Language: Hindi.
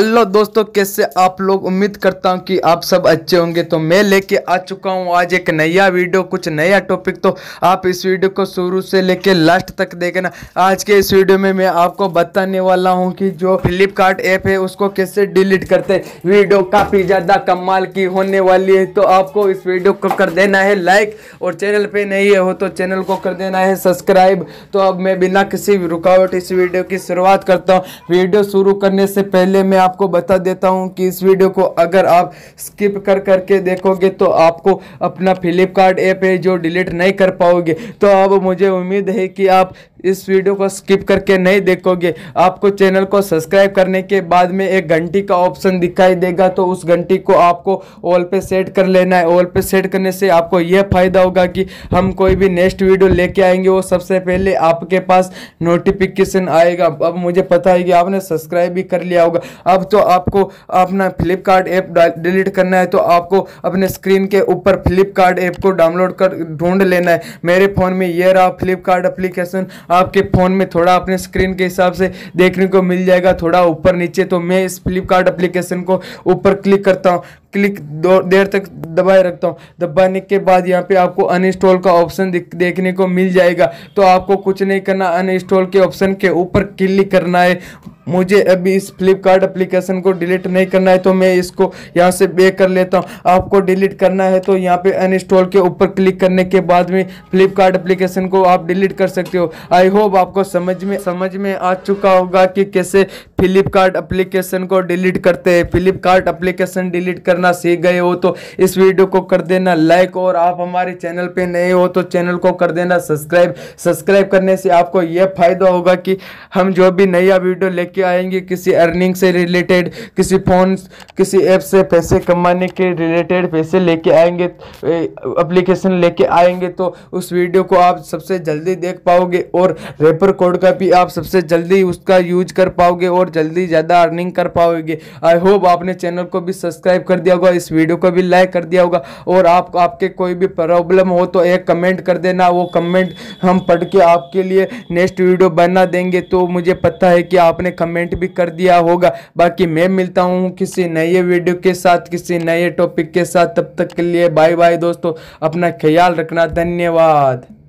हेलो दोस्तों कैसे आप लोग उम्मीद करता हूँ कि आप सब अच्छे होंगे तो मैं लेके आ चुका हूँ आज एक नया वीडियो कुछ नया टॉपिक तो आप इस वीडियो को शुरू से लेके लास्ट तक देखना आज के इस वीडियो में मैं आपको बताने वाला हूँ कि जो फ्लिपकार्ट ऐप है उसको कैसे डिलीट करते वीडियो काफ़ी ज़्यादा कमाल की होने वाली है तो आपको इस वीडियो को कर देना है लाइक और चैनल पर नहीं हो तो चैनल को कर देना है सब्सक्राइब तो अब मैं बिना किसी रुकावट इस वीडियो की शुरुआत करता हूँ वीडियो शुरू करने से पहले मैं आपको बता देता हूँ कि इस वीडियो को अगर आप स्किप कर करके देखोगे तो आपको अपना फ्लिपकार्ट ऐप है जो डिलीट नहीं कर पाओगे तो अब मुझे उम्मीद है कि आप इस वीडियो को स्किप करके नहीं देखोगे आपको चैनल को सब्सक्राइब करने के बाद में एक घंटी का ऑप्शन दिखाई देगा तो उस घंटी को आपको ऑल पे सेट कर लेना है ऑल पे सेट करने से आपको यह फ़ायदा होगा कि हम कोई भी नेक्स्ट वीडियो लेके आएंगे वो सबसे पहले आपके पास नोटिफिकेशन आएगा अब मुझे पता है कि आपने सब्सक्राइब भी कर लिया होगा अब तो आपको अपना फ्लिपकार्ट ऐप डिलीट करना है तो आपको अपने स्क्रीन के ऊपर फ्लिपकार्ट ऐप को डाउनलोड कर ढूंढ लेना है मेरे फ़ोन में यह रहा फ्लिपकार्ट अप्लीकेशन आपके फ़ोन में थोड़ा अपने स्क्रीन के हिसाब से देखने को मिल जाएगा थोड़ा ऊपर नीचे तो मैं इस फ्लिपकार्ट अप्लीकेशन को ऊपर क्लिक करता हूँ क्लिक दो देर तक दबाए रखता हूँ दबाने के बाद यहाँ पे आपको अनइंस्टॉल का ऑप्शन देखने को मिल जाएगा तो आपको कुछ नहीं करना अनइंस्टॉल के ऑप्शन के ऊपर क्लिक करना है मुझे अभी इस फ्लिपकार्ट एप्लीकेशन को डिलीट नहीं करना है तो मैं इसको यहाँ से बे कर लेता हूँ आपको डिलीट करना है तो यहाँ पे अनइंस्टॉल के ऊपर क्लिक करने के बाद में फ्लिपकार्ट एप्लीकेशन को आप डिलीट कर सकते हो आई होप आपको समझ में समझ में आ चुका होगा कि कैसे फ्लिपकार्ट एप्लीकेशन को डिलीट करते हैं फ्लिपकार्ट अप्लीकेशन डिलीट करना सीख गए हो तो इस वीडियो को कर देना लाइक और आप हमारे चैनल पर नए हो तो चैनल को कर देना सब्सक्राइब सब्सक्राइब करने से आपको यह फायदा होगा कि हम जो भी नया वीडियो लेकर के आएंगे किसी अर्निंग से रिलेटेड किसी फ़ोन किसी ऐप से पैसे कमाने के रिलेटेड पैसे लेके आएंगे एप्लीकेशन लेके आएंगे तो उस वीडियो को आप सबसे जल्दी देख पाओगे और रेपर कोड का भी आप सबसे जल्दी उसका यूज कर पाओगे और जल्दी ज़्यादा अर्निंग कर पाओगे आई होप आपने चैनल को भी सब्सक्राइब कर दिया होगा इस वीडियो को भी लाइक कर दिया होगा और आप आपके कोई भी प्रॉब्लम हो तो एक कमेंट कर देना वो कमेंट हम पढ़ के आपके लिए नेक्स्ट वीडियो बना देंगे तो मुझे पता है कि आपने कमेंट भी कर दिया होगा बाकी मैं मिलता हूँ किसी नए वीडियो के साथ किसी नए टॉपिक के साथ तब तक के लिए बाय बाय दोस्तों अपना ख्याल रखना धन्यवाद